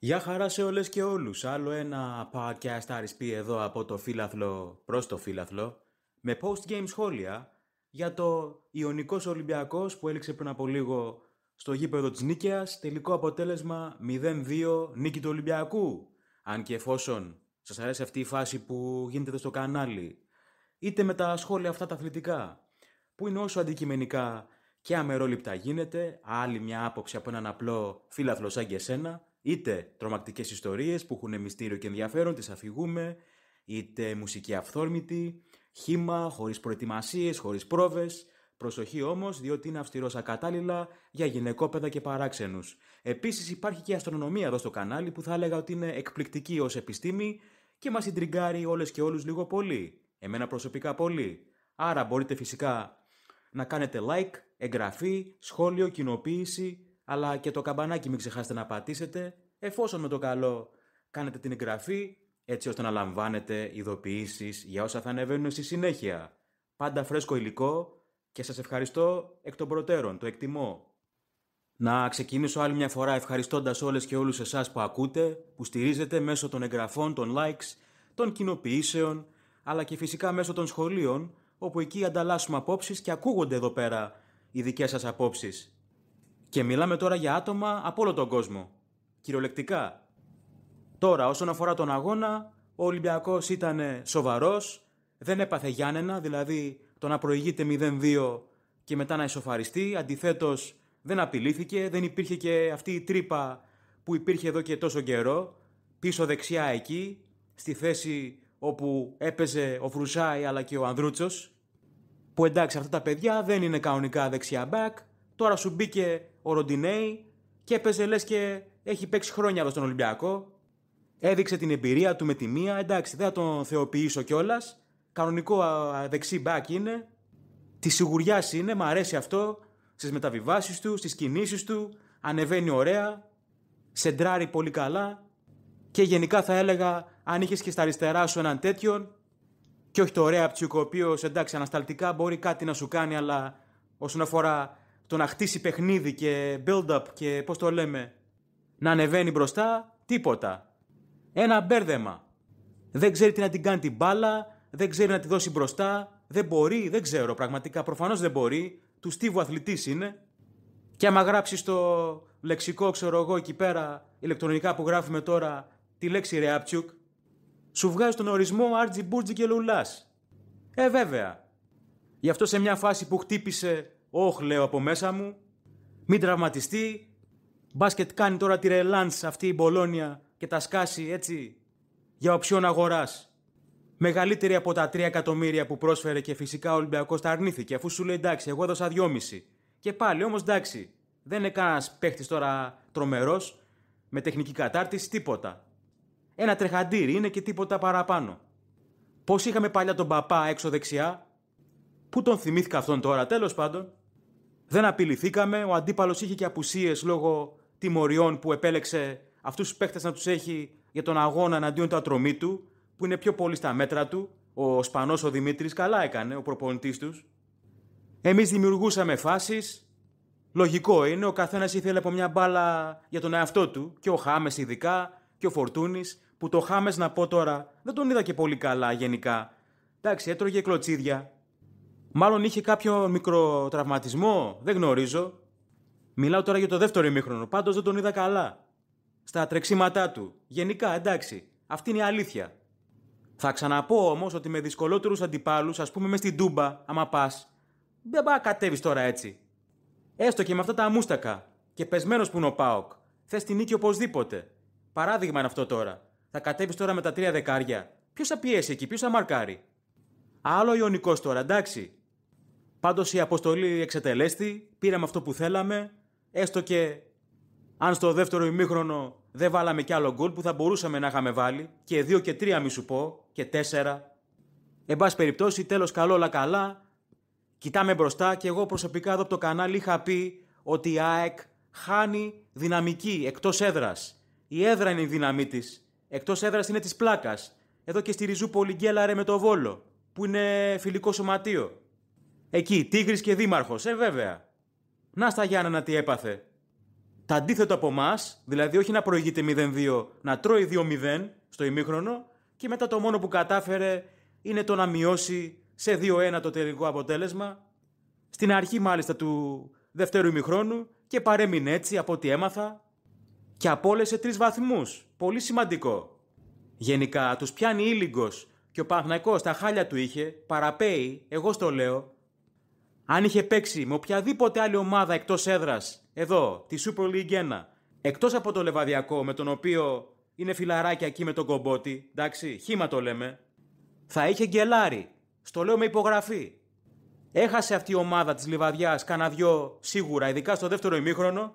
Γεια χαρά σε όλες και όλους. Άλλο ένα podcast RSP εδώ από το φύλαθλο προς το φύλαθλο με post-game σχόλια για το Ιωνικός Ολυμπιακός που έληξε πριν από λίγο στο γήπεδο της Νίκαιας τελικό αποτέλεσμα 0-2 νίκη του Ολυμπιακού. Αν και εφόσον σας αρέσει αυτή η φάση που γίνεται εδώ στο κανάλι είτε με τα σχόλια αυτά τα αθλητικά που είναι όσο αντικειμενικά και αμερόληπτα γίνεται άλλη μια άποψη από έναν απλό φύλαθλο σαν και εσένα Είτε τρομακτικές ιστορίες που έχουν μυστήριο και ενδιαφέρον, τις αφηγούμε, είτε μουσική αυθόρμητη, χήμα, χωρίς προετοιμασίες, χωρίς πρόβες. Προσοχή όμως, διότι είναι αυστηρός ακατάλληλα για γυναικόπαιδα και παράξενους. Επίσης, υπάρχει και η αστρονομία εδώ στο κανάλι που θα έλεγα ότι είναι εκπληκτική ως επιστήμη και μας συντριγκάρει όλες και όλους λίγο πολύ. Εμένα προσωπικά πολύ. Άρα μπορείτε φυσικά να κάνετε like, εγγραφή, σχόλιο, κοινοποίηση αλλά και το καμπανάκι μην ξεχάσετε να πατήσετε, εφόσον με το καλό κάνετε την εγγραφή, έτσι ώστε να λαμβάνετε ειδοποιήσεις για όσα θα ανεβαίνουν στη συνέχεια. Πάντα φρέσκο υλικό και σας ευχαριστώ εκ των προτέρων, το εκτιμώ. Να ξεκινήσω άλλη μια φορά ευχαριστώντας όλες και όλους εσάς που ακούτε, που στηρίζετε μέσω των εγγραφών, των likes, των κοινοποιήσεων, αλλά και φυσικά μέσω των σχολείων, όπου εκεί ανταλλάσσουμε απόψεις και ακούγονται εδώ πέρα οι δικές σας απόψεις. Και μιλάμε τώρα για άτομα από όλο τον κόσμο. Κυριολεκτικά. Τώρα, όσον αφορά τον αγώνα, ο Ολυμπιακός ήταν σοβαρός, δεν έπαθε Γιάννενα, δηλαδή το να προηγείται 0-2 και μετά να ισοφαριστεί. Αντιθέτως, δεν απειλήθηκε, δεν υπήρχε και αυτή η τρύπα που υπήρχε εδώ και τόσο καιρό, πίσω δεξιά εκεί, στη θέση όπου έπαιζε ο Φρουσάη αλλά και ο Ανδρούτσος, που εντάξει αυτά τα παιδιά δεν είναι κανονικά δεξιά back, τώρα σου μπήκε ο Ροντινέη και έπαιζε λες και έχει παίξει χρόνια εδώ στον Ολυμπιακό. Έδειξε την εμπειρία του με τη μία. Εντάξει, δεν θα τον θεοποιήσω κιόλας. Κανονικό δεξί μπακ είναι. Τη σιγουριά είναι, μου αρέσει αυτό. Στις μεταβιβάσεις του, στις κινήσεις του. Ανεβαίνει ωραία. Σεντράρει πολύ καλά. Και γενικά θα έλεγα, αν είχες και στα αριστερά σου έναν τέτοιον. Και όχι το ωραία Πτσιουκ, ο εντάξει, ανασταλτικά μπορεί κάτι να σου κάνει, αλλά όσον αφορά το να χτίσει παιχνίδι και build-up και πώς το λέμε, να ανεβαίνει μπροστά, τίποτα. Ένα μπέρδεμα. Δεν ξέρει τι να την κάνει την μπάλα, δεν ξέρει να τη δώσει μπροστά, δεν μπορεί, δεν ξέρω πραγματικά, προφανώς δεν μπορεί, του στίβου αθλητής είναι. Και άμα γράψει το λεξικό, ξέρω εγώ, εκεί πέρα, ηλεκτρονικά που γράφουμε τώρα, τη λέξη Ρεάπτσουκ, σου βγάζει τον ορισμό Άρτζι και Λουλάς. Ε, βέβαια. Γι' αυτό σε μια φάση που χτύπησε Όχ, λέω από μέσα μου, μην τραυματιστεί. Μπάσκετ κάνει τώρα τη ρελάντς αυτή η Μπολόνια και τα σκάσει έτσι για οψιόν αγοράς. Μεγαλύτερη από τα 3 εκατομμύρια που πρόσφερε και φυσικά ο Ολυμπιακός τα αρνήθηκε, αφού σου λέει εντάξει, εγώ έδωσα 2,5. Και πάλι όμως εντάξει, δεν είναι κανένας παίχτης τώρα τρομερός, με τεχνική κατάρτιση, τίποτα. Ένα τρεχαντήρι είναι και τίποτα παραπάνω. Πώς είχαμε παλιά τον παπά έξω δεξιά, πού τον θυμήθηκα αυτόν τώρα, τέλος πάντων, δεν απειληθήκαμε. Ο αντίπαλος είχε και απουσίες λόγω τιμωριών που επέλεξε αυτούς τους παίχτε να τους έχει για τον αγώνα εναντίον του ατρωμί του, που είναι πιο πολύ στα μέτρα του. Ο Σπανός ο Δημήτρης καλά έκανε, ο προπονητής τους. Εμείς δημιουργούσαμε φάσεις. Λογικό είναι, ο καθένας ήθελε από μια μπάλα για τον εαυτό του, και ο Χάμες ειδικά, και ο Φορτούνης, που το Χάμες να πω τώρα δεν τον είδα και πολύ καλά γενικά. Εντάξει, έτρωγε κλωτσίδια, Μάλλον είχε κάποιο μικρό τραυματισμό, δεν γνωρίζω. Μιλάω τώρα για το δεύτερο ημίχρονο. Πάντως δεν τον είδα καλά. Στα τρεξίματά του. Γενικά, εντάξει. Αυτή είναι η αλήθεια. Θα ξαναπώ όμως ότι με δυσκολότερους αντιπάλους, ας πούμε μες στην Τούμπα, άμα πας, δεν πάει κατέβεις τώρα έτσι. Έστω και με αυτά τα αμούστακα. Και πεσμένος που είναι ο Πάοκ. Θες την νίκη οπωσδήποτε. Παράδειγμα είναι αυτό τώρα. Θα κατέβεις τώρα με τα τρία δεκάρια. Ποιος θα πιέσει εκεί, ποιος θα μαρκάρει. Άλλο Ιωνικός τώρα, εντάξει. Πάντως η αποστολή εξετελέστη, πήραμε αυτό που θέλαμε, έστω και αν στο δεύτερο ημίχρονο δεν βάλαμε κι άλλο γκολ που θα μπορούσαμε να είχαμε βάλει, και δύο και τρία μη σου πω, και τέσσερα. Εν πάση περιπτώσει, τέλος καλό όλα καλά. Κοιτάμε μπροστά και εγώ προσωπικά εδώ από το κανάλι είχα πει ότι η ΑΕΚ χάνει δυναμική εκτός έδρας. Η έδρα είναι η δύναμή της. Εκτός έδρας είναι της πλάκας. Εδώ και στη Ριζούπολη γκέλαρε με το βόλο, που είναι φιλικό σωματείο. Εκεί, Τίγρης και Δήμαρχος, ε βέβαια. Να στα Γιάννενα τι έπαθε. Τα αντίθετο από εμάς, δηλαδή όχι να προηγείται 0-2, να τρώει 2-0 στο ημίχρονο και μετά το μόνο που κατάφερε είναι το να μειώσει σε 2-1 το τελικό αποτέλεσμα. Στην αρχή μάλιστα του δεύτερου ημιχρόνου και παρέμεινε έτσι από ό,τι έμαθα και απόλυσε τρεις βαθμούς. Πολύ σημαντικό. Γενικά τους πιάνει ήλιγκος και ο Παναθναϊκό τα χάλια του είχε, παραπέει, εγώ στο λέω, αν είχε παίξει με οποιαδήποτε άλλη ομάδα εκτός έδρας, εδώ, τη Super League 1, εκτός από το λεβαδιακό με τον οποίο είναι φιλαράκι εκεί με τον κομπότη, εντάξει, χήμα το λέμε, θα είχε γκελάρι. Στο λέω με υπογραφή. Έχασε αυτή η ομάδα της λιβαδιάς κανένα δυο σίγουρα, ειδικά στο δεύτερο ημίχρονο.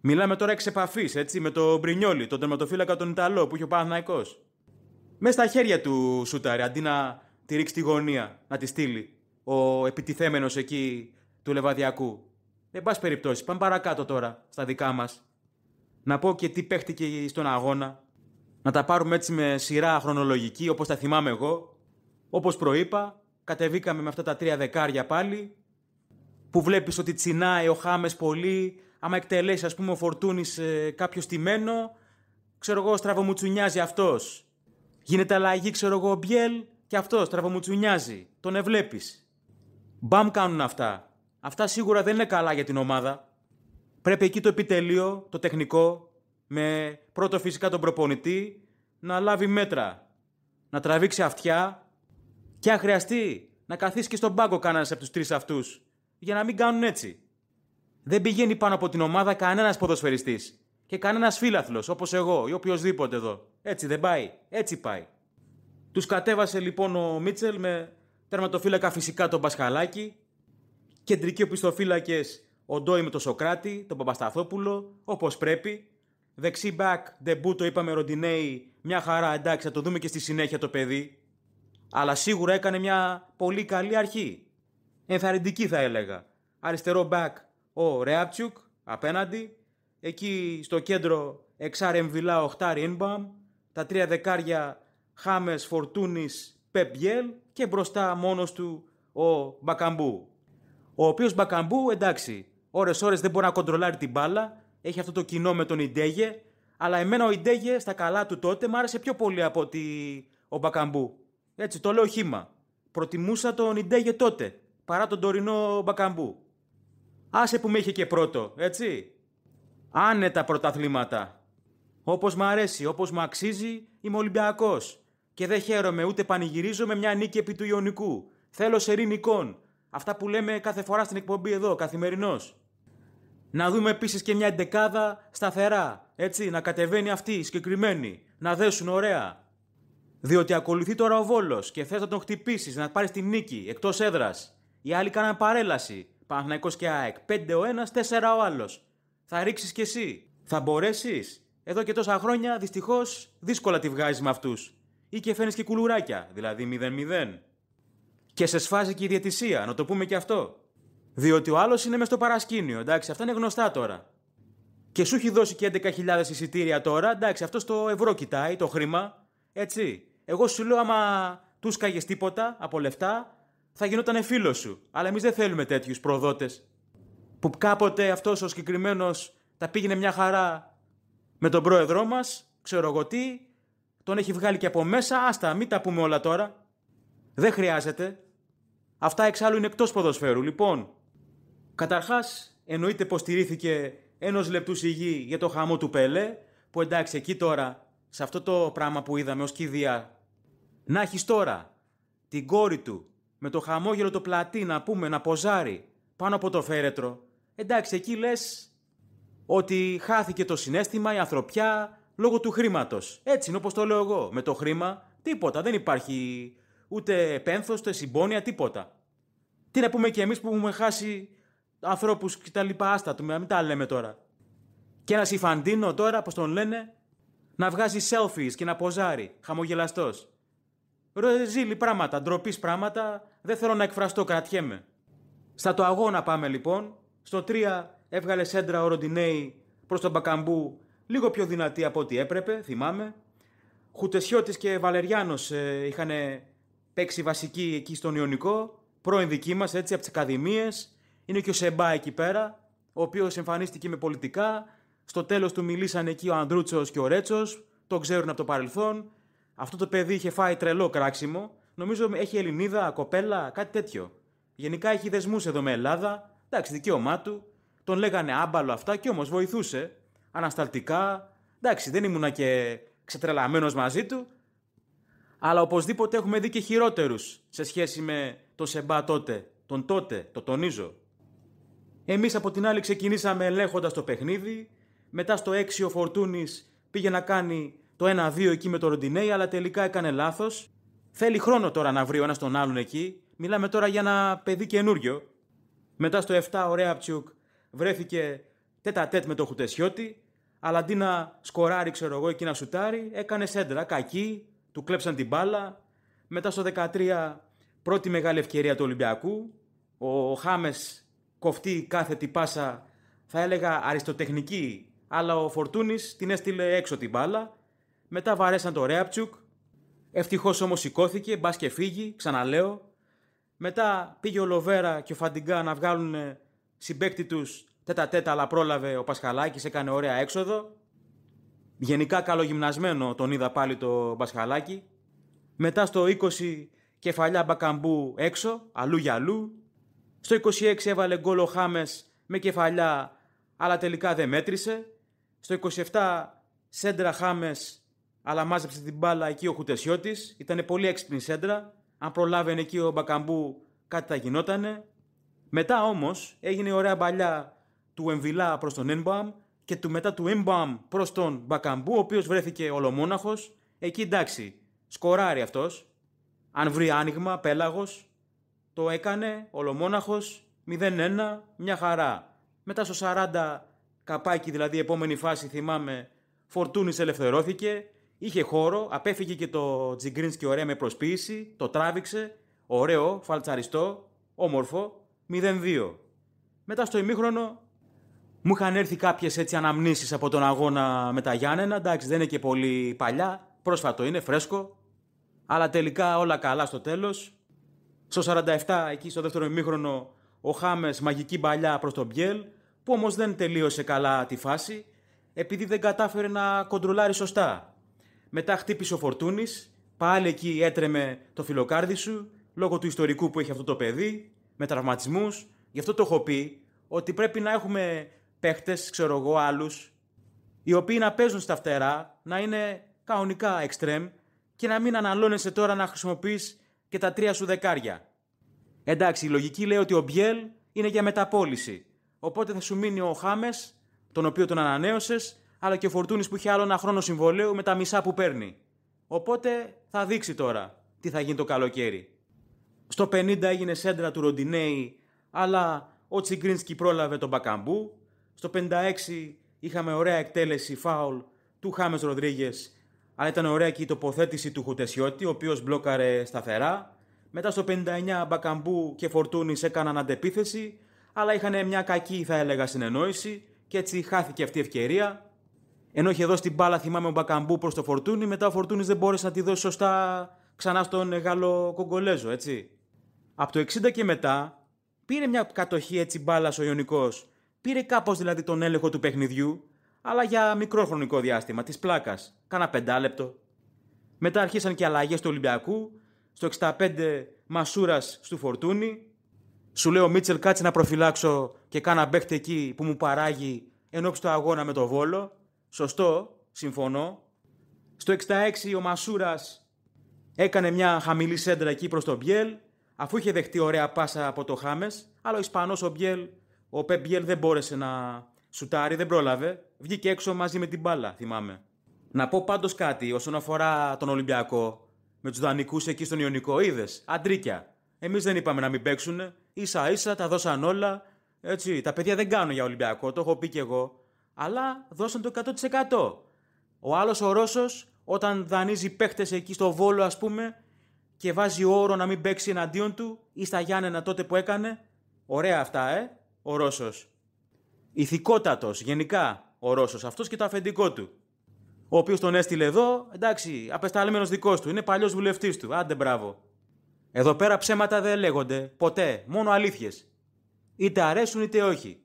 Μιλάμε τώρα εξ επαφής, έτσι, με τον Μπρινιόλι, τον τερματοφύλακα τον Ιταλό που είχε ο Παναθναϊκό. Μες στα χέρια του σούταρε, αντί να τη ρίξει τη γωνία, να τη στείλει ο επιτιθέμενος εκεί του Λεβαδιακού. Εν πάση περιπτώσει, πάμε παρακάτω τώρα στα δικά μας. Να πω και τι παίχτηκε στον αγώνα. Να τα πάρουμε έτσι με σειρά χρονολογική, όπως τα θυμάμαι εγώ. Όπως προείπα, κατεβήκαμε με αυτά τα τρία δεκάρια πάλι. Που βλέπεις ότι τσινάει ο Χάμες πολύ. Άμα εκτελέσει, ας πούμε, ο Φορτούνης ε, κάποιο τιμένο, Ξέρω εγώ, στραβομουτσουνιάζει αυτός. Γίνεται αλλαγή, ξέρω εγώ, ο Μπιέλ. Και αυτός στραβομουτσουνιάζει. Τον ευλέπεις. Μπαμ κάνουν αυτά. Αυτά σίγουρα δεν είναι καλά για την ομάδα. Πρέπει εκεί το επιτελείο, το τεχνικό, με πρώτο φυσικά τον προπονητή, να λάβει μέτρα. Να τραβήξει αυτιά και αν χρειαστεί να καθίσει και στον πάγκο κανένας από τους τρεις αυτούς. Για να μην κάνουν έτσι. Δεν πηγαίνει πάνω από την ομάδα κανένας ποδοσφαιριστής και κανένας φίλαθλο όπως εγώ ή οποιοδήποτε εδώ. Έτσι δεν πάει. Έτσι πάει. Τους κατέβασε λοιπόν ο Μίτσελ με Τερματοφύλακα φυσικά τον Πασχαλάκη. Κεντρικοί οπισθοφύλακες ο Ντόι με τον Σοκράτη, τον Παπασταθόπουλο, όπως πρέπει. Δεξί μπακ, ντεμπού το είπαμε ροντινέι, μια χαρά εντάξει, θα το δούμε και στη συνέχεια το παιδί. Αλλά σίγουρα έκανε μια πολύ καλή αρχή. Ενθαρρυντική θα έλεγα. Αριστερό μπακ ο Ρεάπτσουκ απέναντι. Εκεί στο κέντρο εξάρεμβιλά οχτάρι Ινμπαμ. Τα τρία δεκάρια Χάμες Φορτούνης Πεπιέλ και μπροστά μόνος του ο Μπακαμπού. Ο οποίος Μπακαμπού, εντάξει, ώρες-ώρες δεν μπορεί να κοντρολάρει την μπάλα, έχει αυτό το κοινό με τον Ιντέγε, αλλά εμένα ο Ιντέγε στα καλά του τότε μου άρεσε πιο πολύ από ότι ο Μπακαμπού. Έτσι, το λέω χήμα. Προτιμούσα τον Ιντέγε τότε, παρά τον τωρινό Μπακαμπού. Άσε που με είχε και πρώτο, έτσι. Άνετα πρωταθλήματα. Όπως μου αρέσει, όπως μου αξίζει, είμαι Ολυμπιακός. Και δεν χαίρομαι ούτε πανηγυρίζω με μια νίκη επί του Ιωνικού. Θέλω σε νικών. Αυτά που λέμε κάθε φορά στην εκπομπή εδώ, καθημερινώς. Να δούμε επίσης και μια εντεκάδα σταθερά. Έτσι, να κατεβαίνει αυτή η συγκεκριμένη. Να δέσουν ωραία. Διότι ακολουθεί τώρα ο Βόλος και θες να τον χτυπήσεις, να πάρεις την νίκη εκτός έδρας. Οι άλλοι κάναν παρέλαση. Παναθυναϊκό και ΑΕΚ. Πέντε ο ένας, τέσσερα ο άλλος. Θα ρίξεις κι εσύ. Θα μπορέσεις. Εδώ και τόσα χρόνια δυστυχώς δύσκολα τη βγάζεις με αυτούς ή και φαίνεις και κουλουράκια, δηλαδή 0-0. Και σε σφάζει και η διαιτησία, να το πούμε και αυτό. Διότι ο άλλος είναι μες στο παρασκήνιο, εντάξει, αυτά είναι γνωστά τώρα. Και σου έχει δώσει και 11.000 εισιτήρια τώρα, εντάξει, αυτό το ευρώ κοιτάει, το χρήμα. Έτσι. Εγώ σου λέω, άμα του κάγε τίποτα από λεφτά, θα γινόταν φίλος σου. Αλλά εμείς δεν θέλουμε τέτοιους προδότες. Που κάποτε αυτός ο συγκεκριμένος τα πήγαινε μια χαρά με τον πρόεδρό μας, ξέρω εγώ τι, τον έχει βγάλει και από μέσα. Άστα, μην τα πούμε όλα τώρα. Δεν χρειάζεται. Αυτά εξάλλου είναι εκτός ποδοσφαίρου. Λοιπόν, καταρχάς εννοείται πως στηρίθηκε ενός λεπτού σιγή για το χαμό του Πελέ. Που εντάξει, εκεί τώρα, σε αυτό το πράγμα που είδαμε ως κηδεία, να έχεις τώρα την κόρη του με το χαμόγελο το πλατή να πούμε να ποζάρει πάνω από το φέρετρο. Εντάξει, εκεί λες ότι χάθηκε το συνέστημα, η ανθρωπιά, Λόγω του χρήματος. Έτσι είναι όπως το λέω εγώ. Με το χρήμα τίποτα. Δεν υπάρχει ούτε πένθος, ούτε συμπόνια, τίποτα. Τι να πούμε και εμείς που έχουμε χάσει ανθρώπους και τα Άστα του, μην τα λέμε τώρα. Και ένα Ιφαντίνο τώρα, πώς τον λένε, να βγάζει selfies και να ποζάρει, χαμογελαστός. Ροζίλη πράγματα, ντροπής πράγματα, δεν θέλω να εκφραστώ, κρατιέμαι. Στα το αγώνα πάμε λοιπόν. Στο 3 έβγαλε σέντρα ο Ροντινέη προς τον Μπακαμπού Λίγο πιο δυνατή από ό,τι έπρεπε, θυμάμαι. Χουτεσιώτης και Βαλεριάνος ε, είχαν παίξει βασική εκεί στον Ιωνικό. Πρώην δική μας, έτσι, από τις Ακαδημίες. Είναι και ο Σεμπά εκεί πέρα, ο οποίος εμφανίστηκε με πολιτικά. Στο τέλος του μιλήσαν εκεί ο Ανδρούτσος και ο Ρέτσος. Το ξέρουν από το παρελθόν. Αυτό το παιδί είχε φάει τρελό κράξιμο. Νομίζω έχει Ελληνίδα, κοπέλα, κάτι τέτοιο. Γενικά έχει δεσμούς εδώ με Ελλάδα. Εντάξει, δικαίωμά του. Τον λέγανε άμπαλο αυτά και όμως βοηθούσε ανασταλτικά. Εντάξει, δεν ήμουνα και ξετρελαμένος μαζί του. Αλλά οπωσδήποτε έχουμε δει και χειρότερους σε σχέση με τον Σεμπά τότε. Τον τότε, το τονίζω. Εμείς από την άλλη ξεκινήσαμε ελέγχοντας το παιχνίδι. Μετά στο 6 ο Φορτούνης πήγε να κάνει το 1-2 εκεί με το Ροντινέι, αλλά τελικά έκανε λάθος. Θέλει χρόνο τώρα να βρει ο ένας τον άλλον εκεί. Μιλάμε τώρα για ένα παιδί καινούριο. Μετά στο 7 ο Ρέαπτσιουκ βρέθηκε τέτα τέτ με το Χουτεσιώτη αλλά αντί να σκοράρει, ξέρω εγώ, εκεί να σουτάρει, έκανε σέντρα. Κακή, του κλέψαν την μπάλα. Μετά στο 13, πρώτη μεγάλη ευκαιρία του Ολυμπιακού. Ο Χάμες κοφτεί κάθε τι πάσα, θα έλεγα αριστοτεχνική, αλλά ο Φορτούνης την έστειλε έξω την μπάλα. Μετά βαρέσαν το Ρέαπτσουκ. Ευτυχώς όμως σηκώθηκε, μπας και φύγει, ξαναλέω. Μετά πήγε ο Λοβέρα και ο Φαντιγκά να βγάλουν συμπέκτη τους τέτα τέτα αλλά πρόλαβε ο Πασχαλάκης, έκανε ωραία έξοδο. Γενικά καλογυμνασμένο τον είδα πάλι το Πασχαλάκη. Μετά στο 20 κεφαλιά μπακαμπού έξω, αλλού για αλλού. Στο 26 έβαλε γκολ ο Χάμες με κεφαλιά, αλλά τελικά δεν μέτρησε. Στο 27 σέντρα Χάμες, αλλά μάζεψε την μπάλα εκεί ο Χουτεσιώτης. Ήταν πολύ έξυπνη σέντρα. Αν προλάβαινε εκεί ο Μπακαμπού κάτι θα γινότανε. Μετά όμως έγινε ωραία παλιά του Εμβιλά προς τον Έμπαμ και του μετά του Έμπαμ προς τον Μπακαμπού, ο οποίος βρέθηκε ολομόναχος. Εκεί εντάξει, σκοράρει αυτός. Αν βρει άνοιγμα, πέλαγος, το έκανε ολομόναχος 0-1, μια χαρά. Μετά στο 40 καπάκι, δηλαδή επόμενη φάση, θυμάμαι, Φορτούνης ελευθερώθηκε. Είχε χώρο, απέφυγε και το Τζιγκρίνσκι ωραία με προσποίηση, το τράβηξε, ωραίο, φαλτσαριστό, όμορφο, 0-2. Μετά στο ημίχρονο μου είχαν έρθει κάποιες έτσι αναμνήσεις από τον αγώνα με τα Γιάννενα. Εντάξει, δεν είναι και πολύ παλιά. Πρόσφατο είναι, φρέσκο. Αλλά τελικά όλα καλά στο τέλος. Στο 47, εκεί στο δεύτερο ημίχρονο, ο Χάμες μαγική παλιά προς τον Μπιέλ, που όμως δεν τελείωσε καλά τη φάση, επειδή δεν κατάφερε να κοντρολάρει σωστά. Μετά χτύπησε ο Φορτούνης, πάλι εκεί έτρεμε το φιλοκάρδι σου, λόγω του ιστορικού που έχει αυτό το παιδί, με τραυματισμούς. Γι' αυτό το έχω πει, ότι πρέπει να έχουμε παίχτες, ξέρω εγώ, άλλους, οι οποίοι να παίζουν στα φτερά, να είναι κανονικά extreme και να μην αναλώνεσαι τώρα να χρησιμοποιείς και τα τρία σου δεκάρια. Εντάξει, η λογική λέει ότι ο Μπιέλ είναι για μεταπόληση. Οπότε θα σου μείνει ο Χάμες, τον οποίο τον ανανέωσες, αλλά και ο Φορτούνης που είχε άλλο ένα χρόνο συμβολέου με τα μισά που παίρνει. Οπότε θα δείξει τώρα τι θα γίνει το καλοκαίρι. Στο 50 έγινε σέντρα του Ροντινέη, αλλά ο Τσιγκρίνσκι πρόλαβε τον Μπακαμπού. Στο 56 είχαμε ωραία εκτέλεση φάουλ του Χάμες Ροδρίγε, αλλά ήταν ωραία και η τοποθέτηση του Χουτεσιώτη, ο οποίος μπλόκαρε σταθερά. Μετά στο 59 Μπακαμπού και Φορτούνης έκαναν αντεπίθεση, αλλά είχαν μια κακή, θα έλεγα, συνεννόηση και έτσι χάθηκε αυτή η ευκαιρία. Ενώ είχε δώσει την μπάλα, θυμάμαι, ο Μπακαμπού προς το Φορτούνη, μετά ο Φορτούνης δεν μπόρεσε να τη δώσει σωστά ξανά στον Γάλλο Κογκολέζο, έτσι. Από το 60 και μετά πήρε μια κατοχή έτσι μπάλας ο Ιωνικός Πήρε κάπως δηλαδή τον έλεγχο του παιχνιδιού, αλλά για μικρό χρονικό διάστημα, της πλάκας, κάνα πεντάλεπτο. Μετά αρχίσαν και αλλαγές του Ολυμπιακού, στο 65 Μασούρας στο Φορτούνι. Σου λέω Μίτσελ, κάτσε να προφυλάξω και κάνα μπέχτη εκεί που μου παράγει ενώ του αγώνα με το βόλο. Σωστό, συμφωνώ. Στο 66 ο Μασούρας έκανε μια χαμηλή σέντρα εκεί προς τον Μπιέλ, αφού είχε δεχτεί ωραία πάσα από το Χάμες, αλλά ο Ισπανός ο Μπιέλ ο Πεμπιέλ δεν μπόρεσε να σουτάρει, δεν πρόλαβε. Βγήκε έξω μαζί με την μπάλα, θυμάμαι. Να πω πάντως κάτι όσον αφορά τον Ολυμπιακό με τους δανεικούς εκεί στον Ιωνικό. Είδες, αντρίκια. Εμείς δεν είπαμε να μην παίξουν. σα ίσα τα δώσαν όλα. Έτσι, τα παιδιά δεν κάνουν για Ολυμπιακό, το έχω πει κι εγώ. Αλλά δώσαν το 100%. Ο άλλος ο Ρώσος, όταν δανείζει παίχτες εκεί στο Βόλο, ας πούμε, και βάζει όρο να μην παίξει εναντίον του ή στα Γιάννενα τότε που έκανε. Ωραία αυτά, ε ο Ρώσος. Ηθικότατος γενικά ο Ρώσος. αυτός και το αφεντικό του. Ο οποίος τον έστειλε εδώ, εντάξει, απεσταλμένος δικός του, είναι παλιός βουλευτής του. Άντε, μπράβο. Εδώ πέρα ψέματα δεν λέγονται. Ποτέ. Μόνο αλήθειες. Είτε αρέσουν είτε όχι.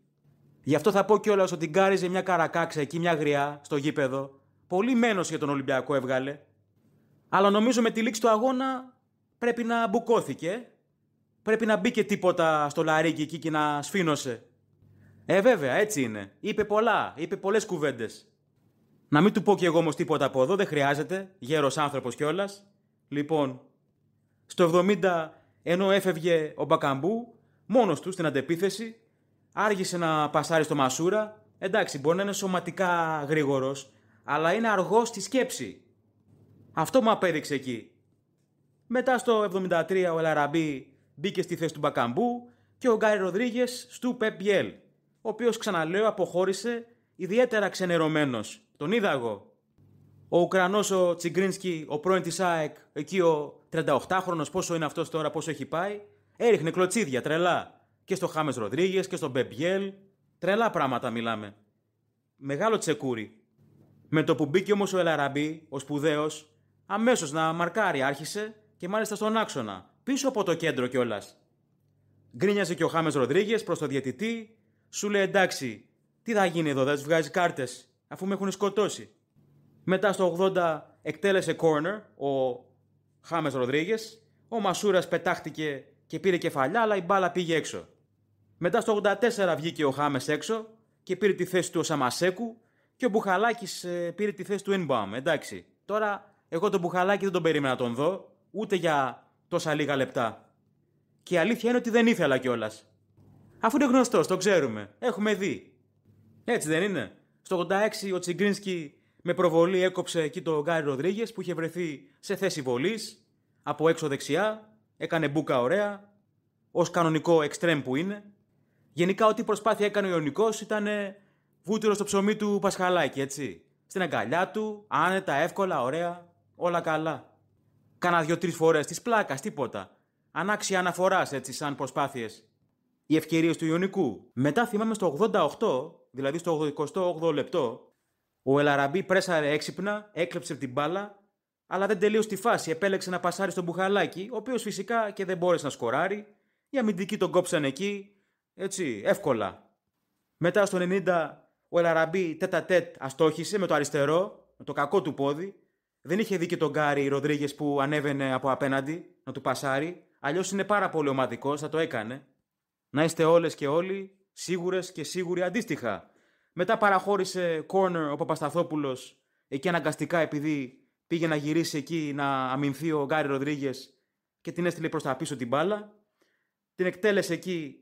Γι' αυτό θα πω κιόλας ότι γκάριζε μια καρακάξα εκεί, μια γριά, στο γήπεδο. Πολύ μένος για τον Ολυμπιακό έβγαλε. Αλλά νομίζω με τη λήξη του αγώνα πρέπει να μπουκώθηκε Πρέπει να μπήκε τίποτα στο λαρίκι εκεί και να σφήνωσε. Ε, βέβαια, έτσι είναι. Είπε πολλά, είπε πολλές κουβέντες. Να μην του πω κι εγώ όμως τίποτα από εδώ, δεν χρειάζεται. Γέρος άνθρωπος κιόλας. Λοιπόν, στο 70, ενώ έφευγε ο Μπακαμπού, μόνος του στην αντεπίθεση, άργησε να πασάρει στο Μασούρα. Εντάξει, μπορεί να είναι σωματικά γρήγορος, αλλά είναι αργός στη σκέψη. Αυτό μου απέδειξε εκεί. Μετά στο 73 ο Λαραμπί μπήκε στη θέση του Μπακαμπού και ο Γκάρι Ροδρίγε του Πεπ ο οποίος ξαναλέω αποχώρησε ιδιαίτερα ξενερωμένος. Τον είδα εγώ. Ο Ουκρανός ο Τσιγκρίνσκι, ο πρώην της ΑΕΚ, εκεί ο 38χρονο, πόσο είναι αυτός τώρα, πόσο έχει πάει, έριχνε κλωτσίδια τρελά. Και στο Χάμες Ροδρίγες και στον Μπεμπιέλ. Τρελά πράγματα μιλάμε. Μεγάλο τσεκούρι. Με το που μπήκε όμως ο Ελαραμπή, ο σπουδαίος, αμέσως να μαρκάρει άρχισε και μάλιστα στον άξονα πίσω από το κέντρο κιόλας. Γκρίνιαζε και ο Χάμες Ροδρίγε προς το διαιτητή, σου λέει εντάξει, τι θα γίνει εδώ, δεν τους βγάζει κάρτες, αφού με έχουν σκοτώσει. Μετά στο 80 εκτέλεσε corner ο Χάμες Ροδρίγε, ο Μασούρας πετάχτηκε και πήρε κεφαλιά, αλλά η μπάλα πήγε έξω. Μετά στο 84 βγήκε ο Χάμες έξω και πήρε τη θέση του ο Σαμασέκου και ο Μπουχαλάκης ε, πήρε τη θέση του Ινμπαμ. Εντάξει, τώρα εγώ τον Μπουχαλάκη δεν τον περίμενα να τον δω, ούτε για τόσα λίγα λεπτά. Και η αλήθεια είναι ότι δεν ήθελα κιόλας. Αφού είναι γνωστός, το ξέρουμε. Έχουμε δει. Έτσι δεν είναι. Στο 86 ο Τσιγκρίνσκι με προβολή έκοψε εκεί τον Γκάρι Ροδρίγε που είχε βρεθεί σε θέση βολής. Από έξω δεξιά. Έκανε μπουκα ωραία. Ως κανονικό εξτρέμ που είναι. Γενικά, ό,τι προσπάθεια έκανε ο Ιωνικός ήταν βούτυρο στο ψωμί του Πασχαλάκη, έτσι. Στην αγκαλιά του, άνετα, εύκολα, ωραία, όλα καλά. Κάνα δύο-τρει φορές της πλάκας, τίποτα. Ανάξια αναφοράς έτσι, σαν προσπάθειες. Οι ευκαιρίες του Ιωνικού. Μετά θυμάμαι στο 88, δηλαδή στο 88 λεπτό, ο Ελαραμπή πρέσαρε έξυπνα, έκλεψε την μπάλα, αλλά δεν τελείωσε τη φάση. Επέλεξε να πασάρει στον Μπουχαλάκη, ο οποίος φυσικά και δεν μπόρεσε να σκοράρει. Οι αμυντικοί τον κόψαν εκεί, έτσι, εύκολα. Μετά στο 90, ο Ελαραμπή τέτα τέτ αστόχησε με το αριστερό, με το κακό του πόδι, δεν είχε δει και τον Γκάρι Ροντρίγε που ανέβαινε από απέναντι να του πασάρει. Αλλιώς είναι πάρα πολύ ομαδικός, θα το έκανε. Να είστε όλες και όλοι σίγουρες και σίγουροι αντίστοιχα. Μετά παραχώρησε corner ο Παπασταθόπουλος εκεί αναγκαστικά επειδή πήγε να γυρίσει εκεί να αμυνθεί ο Γκάρι Ροντρίγε και την έστειλε προς τα πίσω την μπάλα. Την εκτέλεσε εκεί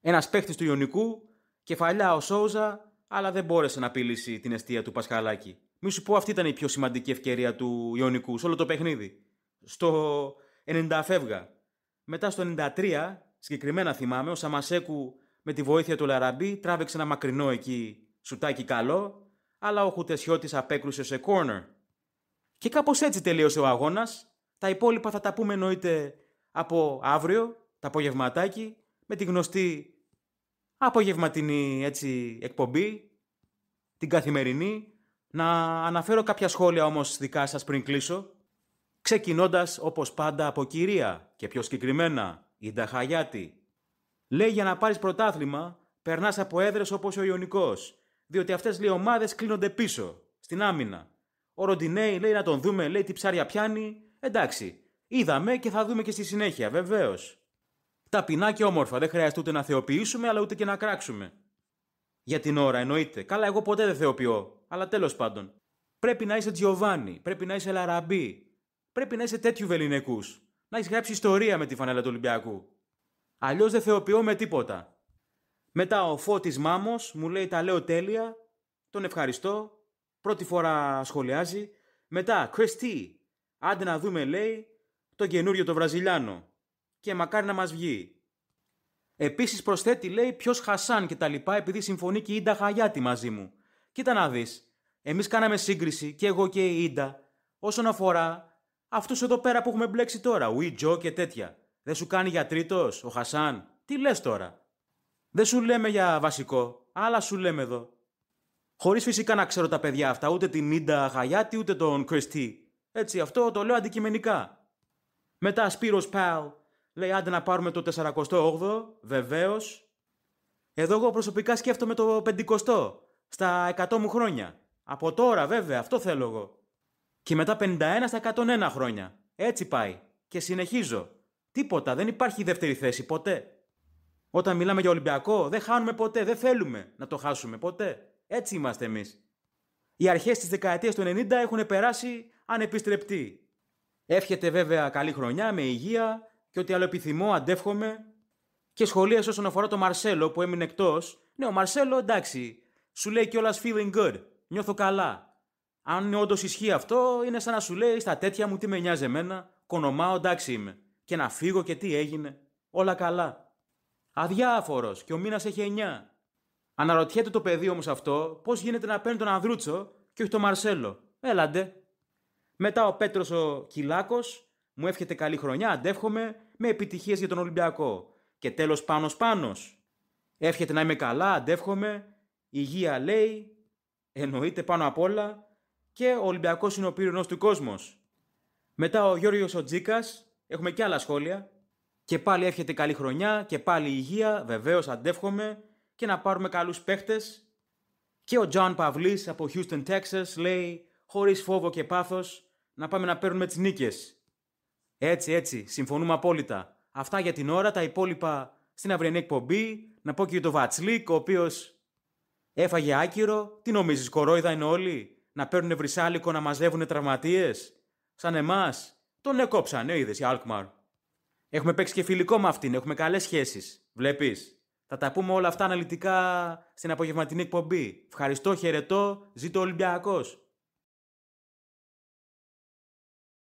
ένα παίχτη του Ιωνικού, κεφαλιά ο Σόουζα, αλλά δεν μπόρεσε να πήλυσει την αιστεία του Πασχαλάκη. Μη σου πω αυτή ήταν η πιο σημαντική ευκαιρία του Ιωνικού σε όλο το παιχνίδι. Στο 90 φεύγα. Μετά στο 93, συγκεκριμένα θυμάμαι, ο Σαμασέκου με τη βοήθεια του λαράμπί, τράβηξε ένα μακρινό εκεί σουτάκι καλό, αλλά ο Χουτεσιώτης απέκρουσε σε corner. Και κάπως έτσι τελείωσε ο αγώνας. Τα υπόλοιπα θα τα πούμε εννοείται από αύριο, τα απογευματάκι, με τη γνωστή απογευματινή έτσι, εκπομπή, την καθημερινή, να αναφέρω κάποια σχόλια όμως δικά σας πριν κλείσω, ξεκινώντας όπως πάντα από κυρία και πιο συγκεκριμένα η Νταχαγιάτη. Λέει για να πάρεις πρωτάθλημα περνάς από έδρες όπως ο Ιωνικός, διότι αυτές οι ομάδες κλείνονται πίσω, στην άμυνα. Ο Ροντινέη λέει να τον δούμε, λέει τι ψάρια πιάνει, εντάξει, είδαμε και θα δούμε και στη συνέχεια βεβαίως. Ταπεινά και όμορφα, δεν χρειάζεται ούτε να θεοποιήσουμε αλλά ούτε και να κράξουμε. Για την ώρα, εννοείται. Καλά, εγώ ποτέ δεν θεοποιώ. Αλλά τέλος πάντων. Πρέπει να είσαι Τζιοβάνι, πρέπει να είσαι Λαραμπί. Πρέπει να είσαι τέτοιου βεληνικού. Να έχεις γράψει ιστορία με τη φανέλα του Ολυμπιακού. Αλλιώς δεν θεοποιώ με τίποτα. Μετά ο Φώτης Μάμος μου λέει τα λέω τέλεια, τον ευχαριστώ, πρώτη φορά σχολιάζει. Μετά, Κριστί, άντε να δούμε λέει, το καινούριο το Βραζιλιάνο. Και μακάρι να μας βγει. Επίσης προσθέτει, λέει, ποιος Χασάν και τα λοιπά επειδή συμφωνεί και η ντα Χαγιάτη μαζί μου. Κοίτα να δεις. Εμείς κάναμε σύγκριση και εγώ και η ντα όσον αφορά αυτούς εδώ πέρα που έχουμε μπλέξει τώρα. Ουι Τζο και τέτοια. Δεν σου κάνει για τρίτος ο Χασάν. Τι λες τώρα. Δεν σου λέμε για βασικό, αλλά σου λέμε εδώ. Χωρίς φυσικά να ξέρω τα παιδιά αυτά, ούτε την ντα Χαγιάτη ούτε τον Κριστί. Έτσι, αυτό το λέω αντικειμενικά. Μετά Σπύρος Παλ, Λέει άντε να πάρουμε το 48ο, βεβαίως. Εδώ εγώ προσωπικά σκέφτομαι το 50ο, στα 100 μου χρόνια. Από τώρα βέβαια, αυτό θέλω εγώ. Και μετά 51 στα 101 χρόνια. Έτσι πάει. Και συνεχίζω. Τίποτα, δεν υπάρχει δεύτερη θέση ποτέ. Όταν μιλάμε για Ολυμπιακό, δεν χάνουμε ποτέ, δεν θέλουμε να το χάσουμε ποτέ. Έτσι είμαστε εμείς. Οι αρχές της δεκαετίας του 90 έχουν περάσει ανεπιστρεπτοί. Εύχεται βέβαια καλή χρονιά με υγεία, και ό,τι άλλο επιθυμώ, αντεύχομαι. Και σχολεία όσον αφορά το Μαρσέλο που έμεινε εκτός. Ναι, ο Μαρσέλο εντάξει, σου λέει κιόλας feeling good. Νιώθω καλά. Αν όντως ισχύει αυτό, είναι σαν να σου λέει στα τέτοια μου τι με νοιάζει εμένα, κονομάω εντάξει είμαι. Και να φύγω και τι έγινε. Όλα καλά. Αδιάφορος και ο μήνας έχει 9. Αναρωτιέται το παιδί όμως αυτό πώς γίνεται να παίρνει τον Ανδρούτσο και όχι τον Μαρσέλο. Έλαντε. Μετά ο Πέτρος ο Κυλάκος μου εύχεται καλή χρονιά, αντεύχομαι με επιτυχίες για τον Ολυμπιακό. Και τέλος πάνω Πάνος. Εύχεται να είμαι καλά, αντεύχομαι, υγεία λέει, εννοείται πάνω απ' όλα και ο Ολυμπιακός είναι ο πύρινος του κόσμος. Μετά ο Γιώργος ο έχουμε και άλλα σχόλια. Και πάλι εύχεται καλή χρονιά και πάλι υγεία, βεβαίως αντεύχομαι και να πάρουμε καλούς παίχτες. Και ο Τζον Παυλής από Houston, Texas λέει χωρίς φόβο και πάθος να πάμε να παίρνουμε τις νίκες. Έτσι, έτσι, συμφωνούμε απόλυτα. Αυτά για την ώρα, τα υπόλοιπα στην αυριανή εκπομπή. Να πω και για τον Βατσλίκ, ο οποίος έφαγε άκυρο. Τι νομίζεις, κορόιδα είναι όλοι. Να παίρνουν βρυσάλικο να μαζεύουν τραυματίες. Σαν εμάς. Τον έκοψαν, είδες η Αλκμαρ. Έχουμε παίξει και φιλικό με αυτήν, έχουμε καλές σχέσεις. Βλέπεις. Θα τα πούμε όλα αυτά αναλυτικά στην απογευματινή εκπομπή. Ευχαριστώ, χαιρετώ, ζήτω Ολυμπιακός.